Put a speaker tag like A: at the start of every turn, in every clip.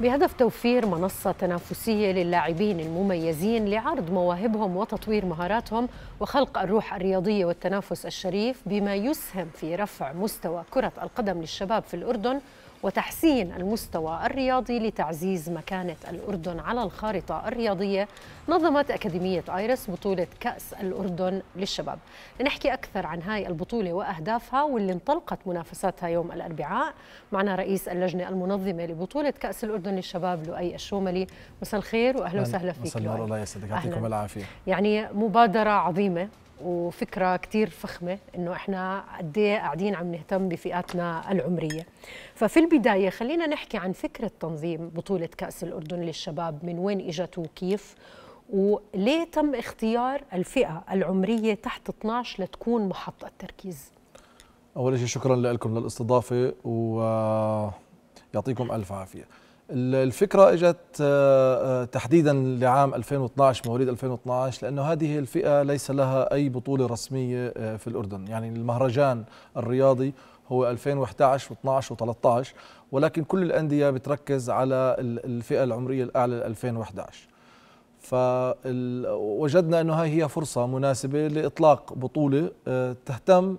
A: بهدف توفير منصة تنافسية للاعبين المميزين لعرض مواهبهم وتطوير مهاراتهم وخلق الروح الرياضية والتنافس الشريف بما يسهم في رفع مستوى كرة القدم للشباب في الأردن وتحسين المستوى الرياضي لتعزيز مكانة الأردن على الخارطة الرياضية نظمت أكاديمية آيرس بطولة كأس الأردن للشباب لنحكي أكثر عن هاي البطولة وأهدافها واللي انطلقت منافساتها يوم الأربعاء معنا رئيس اللجنة المنظمة لبطولة كأس الأردن للشباب لؤي الشوملي مساء الخير وأهلا وسهلا فيك مساء الله
B: يسعدك يعطيكم العافية
A: يعني مبادرة عظيمة وفكره كثير فخمه انه احنا قد ايه قاعدين عم نهتم بفئاتنا العمريه ففي البدايه خلينا نحكي عن فكره تنظيم بطوله كاس الاردن للشباب من وين اجت وكيف وليه تم اختيار الفئه العمريه تحت 12 لتكون محطه التركيز
B: اول شيء شكرا لكم للاستضافه ويعطيكم الف عافيه الفكرة اجت آه، آه، تحديدا لعام 2012 مواليد 2012 لأنه هذه الفئة ليس لها أي بطولة رسمية آه، في الأردن يعني المهرجان الرياضي هو 2011 و12 و13 ولكن كل الأندية بتركز على الفئة العمرية الأعلى 2011 فوجدنا أنه هاي هي فرصة مناسبة لإطلاق بطولة تهتم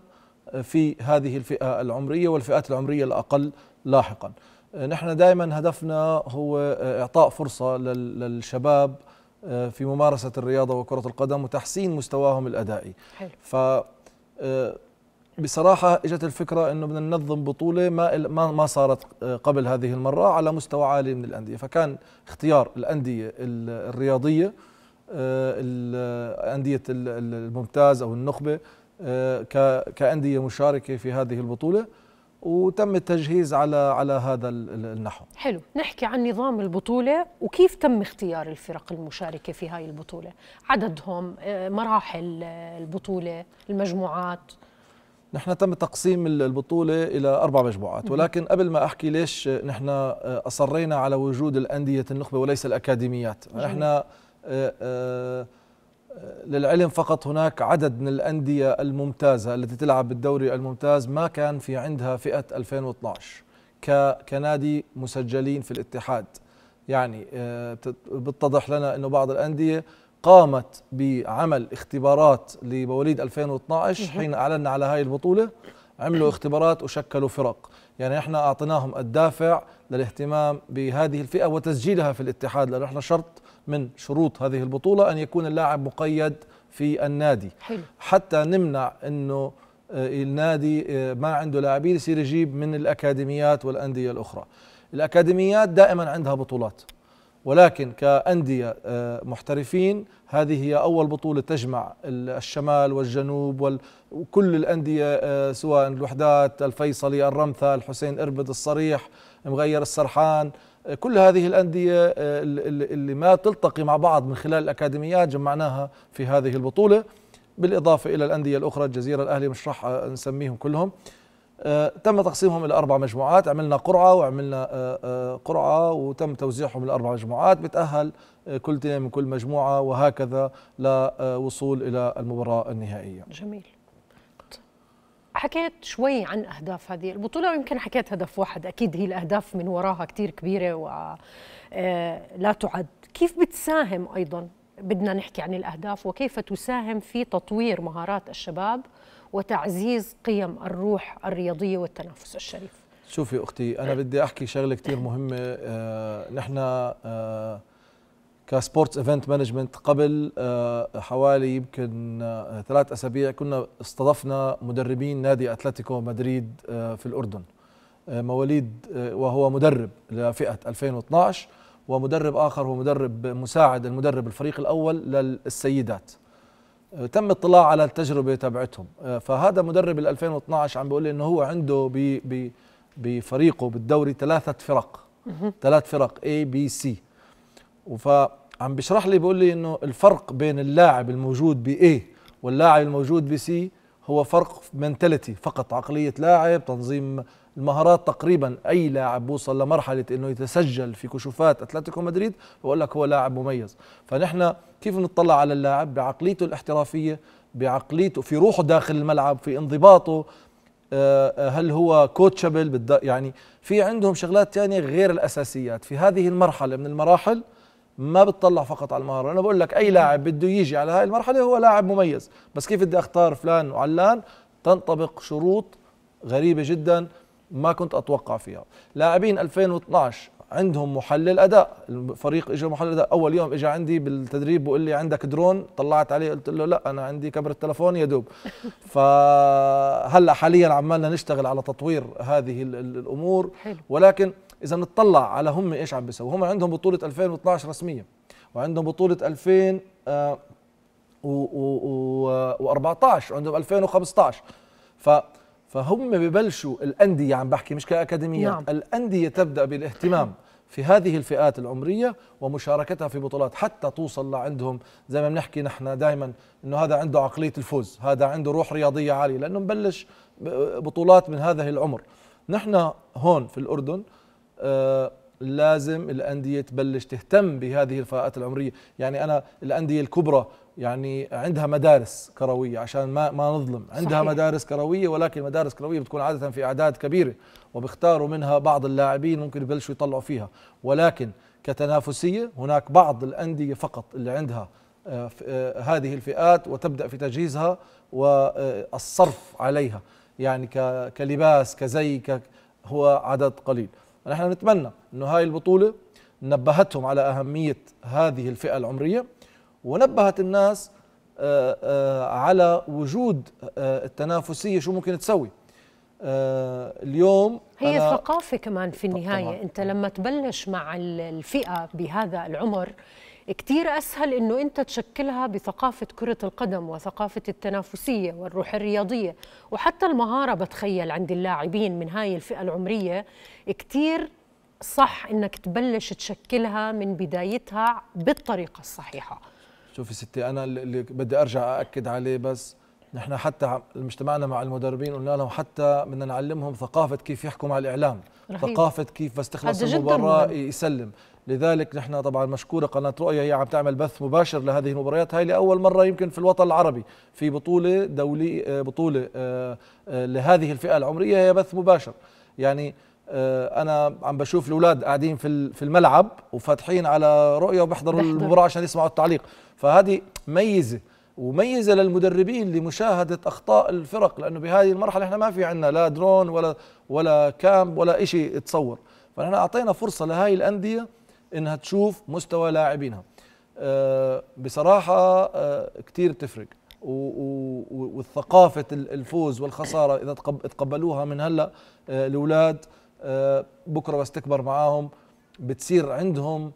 B: في هذه الفئة العمرية والفئات العمرية الأقل لاحقاً نحن دائما هدفنا هو آه، إعطاء فرصة للشباب آه، في ممارسة الرياضة وكرة القدم وتحسين مستواهم الأدائي حلو. ف آه، بصراحة اجت الفكرة انه بدنا ننظم بطولة ما ما صارت قبل هذه المرة على مستوى عالي من الأندية، فكان اختيار الأندية الرياضية الانديه الممتاز أو النخبة كأندية مشاركة في هذه البطولة وتم التجهيز على على هذا النحو
A: حلو نحكي عن نظام البطوله وكيف تم اختيار الفرق المشاركه في هاي البطوله عددهم آه، مراحل آه، البطوله المجموعات
B: نحن تم تقسيم البطولة إلى أربع مجموعات ولكن قبل ما أحكي ليش نحن آه، أصرينا على وجود الأندية النخبة وليس الأكاديميات جميل. نحن للعلم فقط هناك عدد من الأندية الممتازة التي تلعب بالدوري الممتاز ما كان في عندها فئة 2012 كنادي مسجلين في الاتحاد يعني آه، بتتضح لنا أنه بعض الأندية قامت بعمل اختبارات لمواليد 2012 حين أعلنا على هاي البطولة عملوا اختبارات وشكلوا فرق يعني احنا أعطيناهم الدافع للاهتمام بهذه الفئة وتسجيلها في الاتحاد لأنه احنا شرط من شروط هذه البطولة أن يكون اللاعب مقيد في النادي حلو. حتى نمنع أنه آه، النادي آه، ما عنده لاعبين يصير يجيب من الأكاديميات والأندية الأخرى الأكاديميات دائما عندها بطولات ولكن كأندية آه، محترفين هذه هي أول بطولة تجمع الشمال والجنوب وكل الأندية سواء الوحدات الفيصلي الرمثة الحسين إربد الصريح مغير السرحان كل هذه الأندية آه، اللي ما تلتقي مع بعض من خلال الأكاديميات جمعناها في هذه البطولة بالإضافة إلى الأندية الأخرى الجزيرة الأهلي مش راح آه، نسميهم كلهم آه، تم تقسيمهم إلى أربع مجموعات عملنا قرعة وعملنا قرعة وتم توزيعهم إلى أربع مجموعات بتأهل كل تيم من كل مجموعة وهكذا لوصول إلى المباراة النهائية جميل
A: حكيت شوي عن اهداف هذه البطوله ويمكن حكيت هدف واحد اكيد هي الاهداف من وراها كثير كبيره ولا آه، تعد كيف بتساهم ايضا بدنا نحكي عن الاهداف وكيف تساهم في تطوير مهارات الشباب وتعزيز قيم الروح الرياضيه والتنافس الشريف
B: شوفي اختي انا بدي احكي شغله كثير مهمه آه نحن آه كسبورتس ايفنت مانجمنت قبل آه، حوالي يمكن آه، ثلاث اسابيع كنا استضفنا مدربين نادي اتلتيكو مدريد آه، في الاردن مواليد وهو مدرب لفئه 2012 ومدرب اخر هو مدرب مساعد المدرب الفريق الاول للسيدات تم اطلاع على التجربه تبعتهم فهذا مدرب ال 2012 عم بيقول لي انه هو عنده بفريقه بالدوري ثلاثه فرق ثلاث فرق اي بي سي عم بيشرح لي بيقول لي انه الفرق بين اللاعب الموجود ب A واللاعب الموجود ب C هو فرق منتاليتي فقط عقليه لاعب تنظيم المهارات تقريبا اي لاعب بوصل لمرحله انه يتسجل في كشوفات اتلتيكو مدريد بقول لك هو لاعب مميز فنحن كيف نطلع على اللاعب بعقليته الاحترافيه بعقليته في روحه داخل الملعب في انضباطه آه، آه، هل هو كوتشابل يعني في عندهم شغلات تانية غير الاساسيات في هذه المرحله من المراحل ما بتطلع فقط على المهاره انا بقول لك اي لاعب بده يجي على هاي المرحله هو لاعب مميز بس كيف بدي اختار فلان وعلان تنطبق شروط غريبه جدا ما كنت اتوقع فيها لاعبين 2012 عندهم محلل اداء الفريق اجى محلل اداء اول يوم اجى عندي بالتدريب بقول لي عندك درون طلعت عليه قلت له لا انا عندي كاميرا يا يدوب فهلا حاليا عمالنا نشتغل على تطوير هذه الامور ولكن اذا نطلع على هم ايش عم بيسووا هم عندهم بطوله 2012 رسميا وعندهم بطوله 2000 آه، و و14 وعندهم 2015 ف فهم ببلشوا الانديه عم بحكي مش كأكاديمية نعم. الانديه تبدا بالاهتمام في هذه الفئات العمريه ومشاركتها في بطولات حتى توصل لعندهم زي ما بنحكي نحن دائما انه هذا عنده عقليه الفوز هذا عنده روح رياضيه عاليه لانه مبلش بطولات من هذا العمر نحن هون في الاردن آه، لازم الانديه تبلش تهتم بهذه الفئات العمريه يعني انا الانديه الكبرى يعني عندها مدارس كرويه عشان ما ما نظلم عندها صحيح. مدارس كرويه ولكن مدارس كرويه بتكون عاده في اعداد كبيره وبيختاروا منها بعض اللاعبين ممكن يبلشوا يطلعوا فيها ولكن كتنافسيه هناك بعض الانديه فقط اللي عندها آه، آه، هذه الفئات وتبدا في تجهيزها والصرف عليها يعني كلباس كزي هو عدد قليل نحن نتمنى انه هاي البطوله نبهتهم على اهميه هذه الفئه العمريه ونبهت الناس آه، آه، على وجود آه، التنافسيه شو ممكن تسوي اليوم هي ثقافه
A: كمان في النهايه طبعا. انت لما تبلش مع الفئه بهذا العمر كتير أسهل أنه أنت تشكلها بثقافة كرة القدم وثقافة التنافسية والروح الرياضية وحتى المهارة بتخيل عند اللاعبين من هاي الفئة العمرية كتير صح أنك تبلش تشكلها من بدايتها بالطريقة الصحيحة
B: شوفي ستي أنا اللي بدي أرجع أأكد عليه بس نحن حتى مجتمعنا مع المدربين قلنا لهم حتى بدنا نعلمهم ثقافة كيف يحكوا مع الإعلام ثقافة كيف بس تخلص المباراة يسلم لذلك نحن طبعا مشكوره قناه رؤيا هي عم تعمل بث مباشر لهذه المباريات هاي لاول مره يمكن في الوطن العربي في بطوله دولي آه، بطوله آه، آه، لهذه الفئه العمريه هي بث مباشر يعني انا عم بشوف الاولاد قاعدين في في الملعب وفاتحين على رؤيا وبحضروا المباراه عشان يسمعوا التعليق فهذه ميزه وميزه للمدربين لمشاهده اخطاء الفرق لانه بهذه المرحله احنا ما في عندنا لا درون ولا ولا كامب ولا شيء تصور فنحن اعطينا فرصه لهي الانديه انها تشوف مستوى لاعبينها آه، بصراحه آه، كثير بتفرق والثقافه الفوز والخساره اذا تقبلوها من هلا آه، الاولاد بكره بس تكبر معاهم بتصير عندهم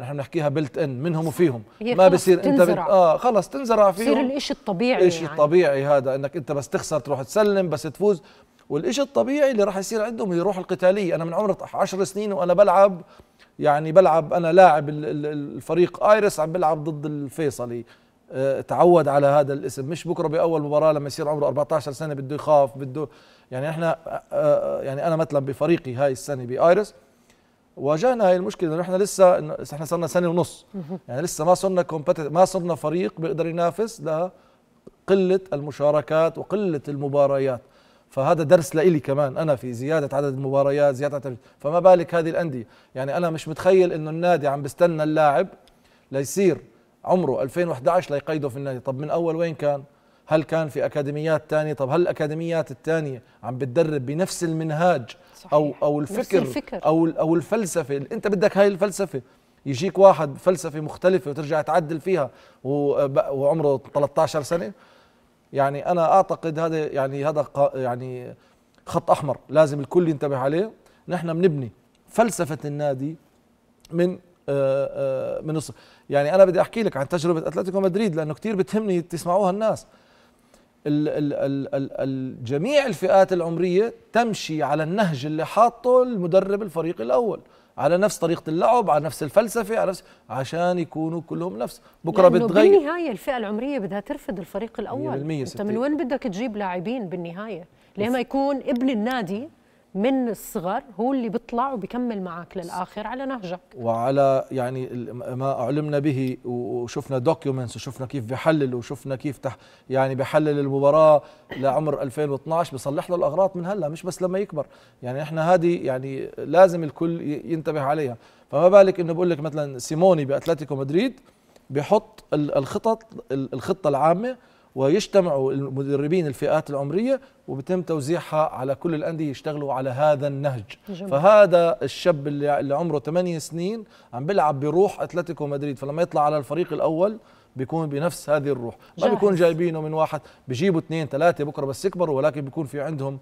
B: نحن بنحكيها بلت ان منهم وفيهم ما بصير انت بت... اه خلص تنزرع فيهم بصير
A: الشيء الطبيعي الشيء يعني.
B: الطبيعي هذا انك انت بس تخسر تروح تسلم بس تفوز والإشي الطبيعي اللي راح يصير عندهم هي روح القتالية أنا من عمر 10 سنين وأنا بلعب يعني بلعب أنا لاعب الفريق آيرس عم بلعب ضد الفيصلي آه، تعود على هذا الاسم مش بكره باول مباراه لما يصير عمره 14 سنه بده يخاف بده يعني احنا آه، آه، يعني انا مثلا بفريقي هاي السنه بايرس واجهنا هاي المشكله انه احنا لسه احنا صرنا سنه ونص يعني لسه ما صرنا ما صرنا فريق بيقدر ينافس لقله المشاركات وقله المباريات فهذا درس لإلي كمان أنا في زيادة عدد المباريات زيادة فما بالك هذه الأندية يعني أنا مش متخيل إنه النادي عم بستنى اللاعب ليصير عمره 2011 ليقيده في النادي طب من أول وين كان هل كان في أكاديميات تانية طب هل الأكاديميات التانية عم بتدرب بنفس المنهاج صحيح. أو أو الفكر, الفكر. أو أو الفلسفة أنت بدك هاي الفلسفة يجيك واحد فلسفة مختلفة وترجع تعدل فيها وعمره 13 سنة يعني انا اعتقد هذا يعني هذا يعني خط احمر لازم الكل ينتبه عليه نحن بنبني فلسفه النادي من آه، آه، من الص... يعني انا بدي احكي لك عن تجربه اتلتيكو مدريد لانه كثير بتهمني تسمعوها الناس ال ال ال ال جميع الفئات العمريه تمشي على النهج اللي حاطه المدرب الفريق الاول على نفس طريقه اللعب على نفس الفلسفه على نفس عشان يكونوا كلهم نفس بكره بتغير
A: بالنهايه الفئه العمريه بدها ترفض الفريق الاول انت من وين بدك تجيب لاعبين بالنهايه ليه ما يكون ابن النادي من الصغر هو اللي بيطلع وبيكمل معك للاخر على نهجك
B: وعلى يعني ما علمنا به وشفنا دوكيومنتس وشفنا كيف بحلل وشفنا كيف تح يعني بحلل المباراه لعمر 2012 بصلح له الاغراض من هلا مش بس لما يكبر يعني احنا هذه يعني لازم الكل ينتبه عليها فما بالك انه بقول لك مثلا سيموني باتلتيكو مدريد بيحط الخطط الخطه العامه ويجتمعوا المدربين الفئات العمرية وبتم توزيعها على كل الأندية يشتغلوا على هذا النهج جميل. فهذا الشاب اللي عمره 8 سنين عم بيلعب بروح أتلتيكو مدريد فلما يطلع على الفريق الأول بيكون بنفس هذه الروح جاهز. ما بيكون جايبينه من واحد بيجيبوا اثنين ثلاثة بكرة بس يكبروا ولكن بيكون في عندهم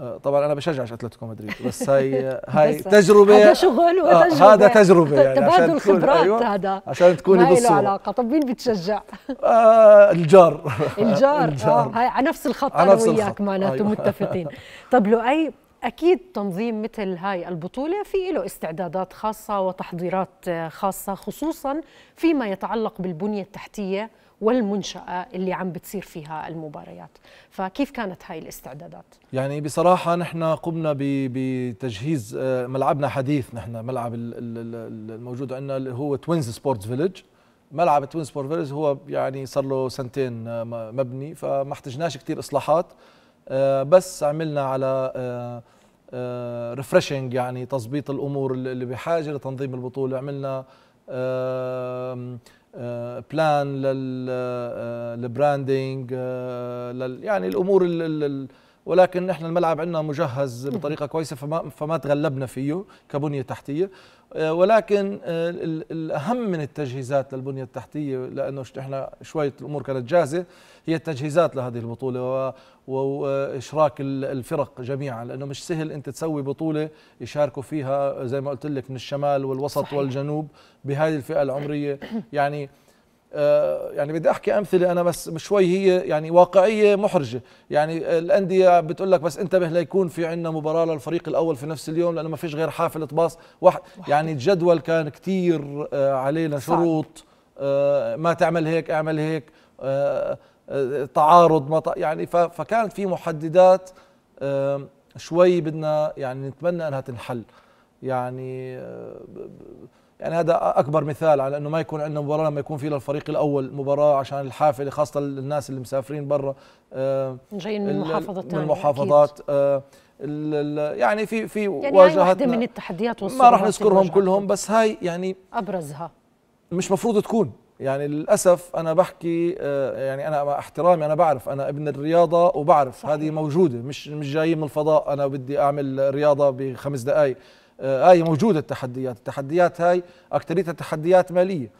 B: آه، طبعا انا بشجعش اتلتيكو مدريد بس هي هاي تجربه هذا شغل آه، وتجربه آه هذا تجربه يعني تبادل خبرات أيوة هذا عشان تكوني ما له علاقه
A: طب مين بتشجع؟
B: آه الجار الجار, الجار. آه هاي
A: على نفس الخط انا وياك معناته أيوة. متفقين طب لؤي اكيد تنظيم مثل هاي البطوله في له استعدادات خاصه وتحضيرات آه، خاصه خصوصا فيما يتعلق بالبنيه التحتيه والمنشأة اللي عم بتصير فيها المباريات فكيف كانت هاي الاستعدادات؟
B: يعني بصراحة نحن قمنا بتجهيز آه، ملعبنا حديث نحن ملعب الموجود عندنا اللي هو توينز سبورتس فيليج ملعب توينز سبورتس فيليج هو يعني صار له سنتين آه، مبني فما احتجناش كثير اصلاحات آه، بس عملنا على ريفرشنج يعني تظبيط الامور اللي بحاجه لتنظيم البطوله عملنا بلان آه، للبراندنج آه، آه، يعني الامور اللي ولكن نحن الملعب عندنا مجهز بطريقه كويسه فما فما تغلبنا فيه كبنيه تحتيه آه، ولكن آه، الاهم من التجهيزات للبنيه التحتيه لانه نحن شويه الامور كانت جاهزه هي التجهيزات لهذه البطوله واشراك الفرق جميعا لانه مش سهل انت تسوي بطوله يشاركوا فيها زي ما قلت لك من الشمال والوسط صحيح. والجنوب بهذه الفئه العمريه يعني آه، يعني بدي احكي امثله انا بس شوي هي يعني واقعيه محرجه يعني الانديه بتقول لك بس انتبه ليكون في عندنا مباراه للفريق الاول في نفس اليوم لانه ما فيش غير حافله باص واحد يعني الجدول كان كثير آه، علينا شروط آه، ما تعمل هيك اعمل هيك تعارض ما يعني فكانت في محددات شوي بدنا يعني نتمنى انها تنحل يعني يعني هذا اكبر مثال على انه ما يكون عندنا مباراه لما يكون في للفريق الاول مباراه عشان الحافله خاصه الناس اللي مسافرين برا آه، جايين من محافظه من المحافظات آه، يعني في في يعني واجهات من التحديات ما راح نذكرهم كلهم بس هاي يعني ابرزها مش مفروض تكون يعني للاسف انا بحكي آه، يعني انا مع احترامي انا بعرف انا ابن الرياضه وبعرف صحيح. هذه موجوده مش مش جاي من الفضاء انا بدي اعمل رياضه بخمس دقائق آه، آه، هاي موجودة التحديات التحديات هاي أكثريتها تحديات مالية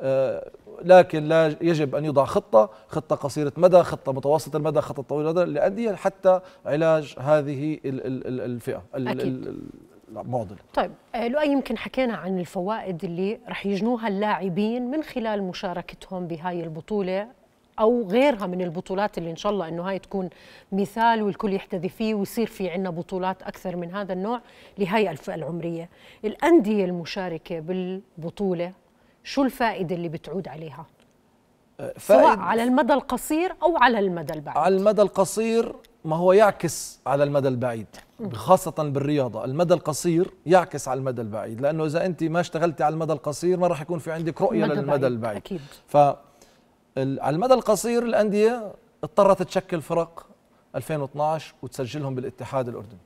B: آه، لكن لا يجب أن يوضع خطة خطة قصيرة مدى خطة متوسطة المدى خطة طويلة المدى للأندية حتى علاج هذه الفئة أكيد. معضلة
A: طيب لؤي يمكن حكينا عن الفوائد اللي رح يجنوها اللاعبين من خلال مشاركتهم بهاي البطولة او غيرها من البطولات اللي ان شاء الله انه هاي تكون مثال والكل يحتذي فيه ويصير في عندنا بطولات اكثر من هذا النوع لهي الفئه العمريه الانديه المشاركه بالبطوله شو الفائده اللي بتعود عليها
B: سواء على
A: المدى القصير او على المدى البعيد
B: على المدى القصير ما هو يعكس على المدى البعيد خاصة بالرياضة المدى القصير يعكس على المدى البعيد لأنه إذا أنت ما اشتغلتي على المدى القصير ما راح يكون في عندك رؤية للمدى البعيد أكيد. ف على المدى القصير الأندية اضطرت تشكل فرق 2012 وتسجلهم بالاتحاد الأردني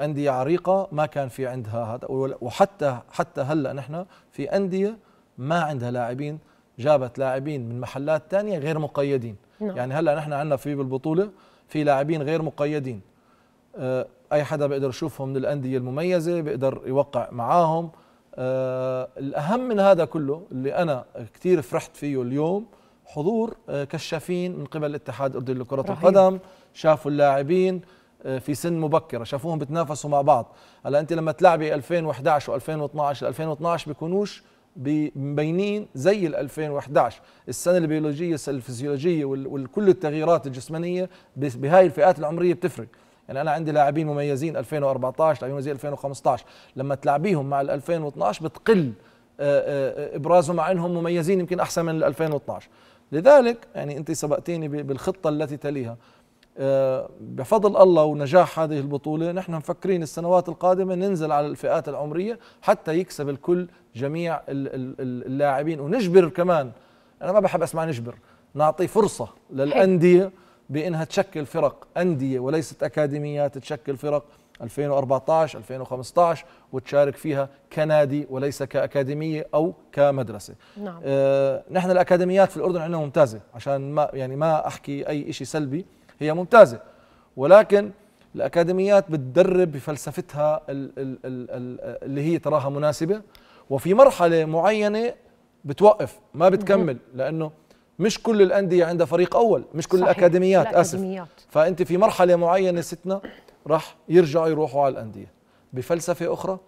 B: أندية عريقة ما كان في عندها هذا وحتى حتى هلا نحن في أندية ما عندها لاعبين جابت لاعبين من محلات ثانية غير مقيدين نعم. يعني هلا نحن عندنا في بالبطولة في لاعبين غير مقيدين آه، أي حدا بيقدر يشوفهم من الأندية المميزة بيقدر يوقع معاهم آه، الأهم من هذا كله اللي أنا كثير فرحت فيه اليوم حضور آه، كشافين من قبل الاتحاد الاردني لكره القدم شافوا اللاعبين آه، في سن مبكره شافوهم بتنافسوا مع بعض هلا انت لما تلعبي 2011 و2012 2012 بيكونوش مبينين زي ال 2011 السنه البيولوجيه الفسيولوجيه وكل التغييرات الجسمانيه بهاي الفئات العمريه بتفرق يعني انا عندي لاعبين مميزين 2014 لاعبين مميزين 2015 لما تلعبيهم مع ال 2012 بتقل آه، ابرازهم مع انهم مميزين يمكن احسن من ال 2012 لذلك يعني أنت سبقتيني بالخطة التي تليها آه، بفضل الله ونجاح هذه البطولة نحن مفكرين السنوات القادمة ننزل على الفئات العمرية حتى يكسب الكل جميع اللاعبين ونجبر كمان أنا ما بحب أسمع نجبر نعطي فرصة للأندية بأنها تشكل فرق أندية وليست أكاديميات تشكل فرق 2014 2015 وتشارك فيها كنادي وليس كأكاديمية أو كمدرسة نعم. آه نحن الأكاديميات في الأردن عندنا ممتازة عشان ما يعني ما أحكي أي شيء سلبي هي ممتازة ولكن الأكاديميات بتدرب بفلسفتها اللي هي تراها مناسبة وفي مرحلة معينة بتوقف ما بتكمل لأنه مش كل الأندية عندها فريق أول مش كل صحيح. الأكاديميات, الأكاديميات آسف فأنت في مرحلة معينة ستنا راح يرجعوا يروحوا على الانديه بفلسفه اخرى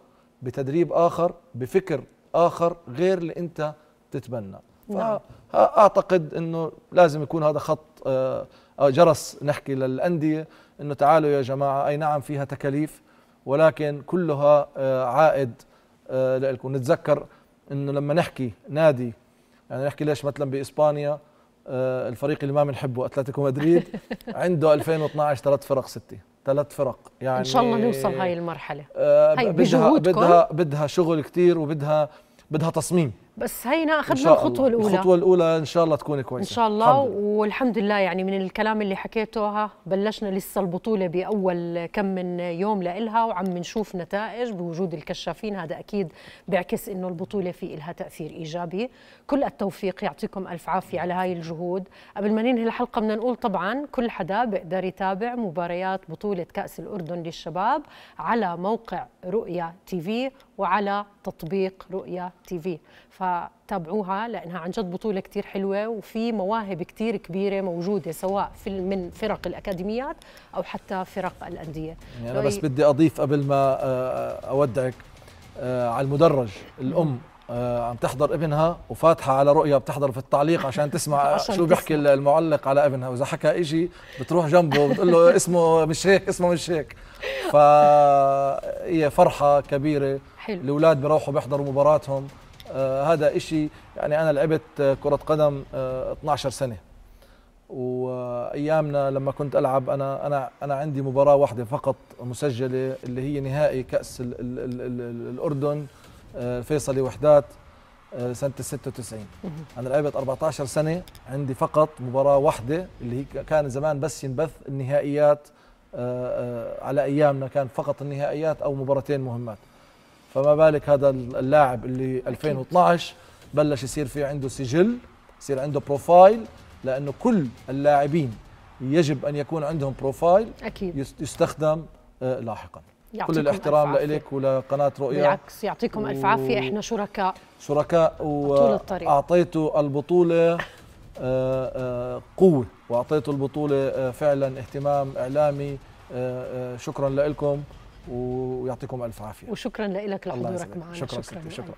B: بتدريب اخر بفكر اخر غير اللي انت تتبنى فاعتقد نعم. انه لازم يكون هذا خط آه، آه، جرس نحكي للانديه انه تعالوا يا جماعه اي نعم فيها تكاليف ولكن كلها آه، عائد لكم نتذكر انه لما نحكي نادي يعني نحكي ليش مثلا باسبانيا الفريق اللي ما بنحبه اتلتيكو مدريد عنده 2012 ثلاث فرق سته ثلاث فرق يعني ان شاء الله نوصل هاي
A: المرحله آه هاي بدها بدها
B: بدها شغل كثير وبدها بدها تصميم
A: بس هينا اخذنا الخطوه الاولى الخطوه
B: الاولى ان شاء الله تكون كويسه ان
A: شاء الله والحمد لله يعني من الكلام اللي حكيته بلشنا لسه البطوله باول كم من يوم لإلها وعم نشوف نتائج بوجود الكشافين هذا اكيد بيعكس انه البطوله في إلها تاثير ايجابي كل التوفيق يعطيكم الف عافيه على هاي الجهود قبل ما ننهي الحلقه بدنا نقول طبعا كل حدا بيقدر يتابع مباريات بطوله كاس الاردن للشباب على موقع رؤيا تي في وعلى تطبيق رؤيا تي في فتابعوها لانها عن جد بطوله كثير حلوه وفي مواهب كثير كبيره موجوده سواء في من فرق الاكاديميات او حتى فرق الانديه يعني انا بس
B: بدي اضيف قبل ما آه، آه، اودعك آه، على المدرج الام عم تحضر ابنها وفاتحه على رؤيا بتحضر في التعليق عشان تسمع عشان شو بيحكي تسمع. المعلق على ابنها واذا حكى إشي بتروح جنبه بتقول له اسمه مش هيك اسمه مش هيك فهي فرحه كبيره حلو. الاولاد بيروحوا بيحضروا مباراتهم آه هذا إشي يعني أنا لعبت آه، كرة قدم آه 12 سنة وايامنا لما كنت العب انا انا انا عندي مباراه واحده فقط مسجله اللي هي نهائي كاس الـ الـ الـ الـ الاردن آه، فيصلي وحدات آه، سنه 96 انا لعبت 14 سنه عندي فقط مباراه واحده اللي هي كان زمان بس ينبث النهائيات على ايامنا كان فقط النهائيات او مباراتين مهمات فما بالك هذا اللاعب اللي 2012 بلش يصير في عنده سجل يصير عنده بروفايل لانه كل اللاعبين يجب ان يكون عندهم بروفايل أكيد. يستخدم آه، لاحقا
A: كل الاحترام لك
B: ولقناه رؤيا بالعكس يعطيكم و... الف عافيه احنا شركاء شركاء واعطيتوا البطوله آه، آه، قوه واعطيتوا البطوله فعلا اهتمام اعلامي شكرا لكم ويعطيكم الف عافيه
A: وشكرا لك لحضورك معنا شكرا شكرا,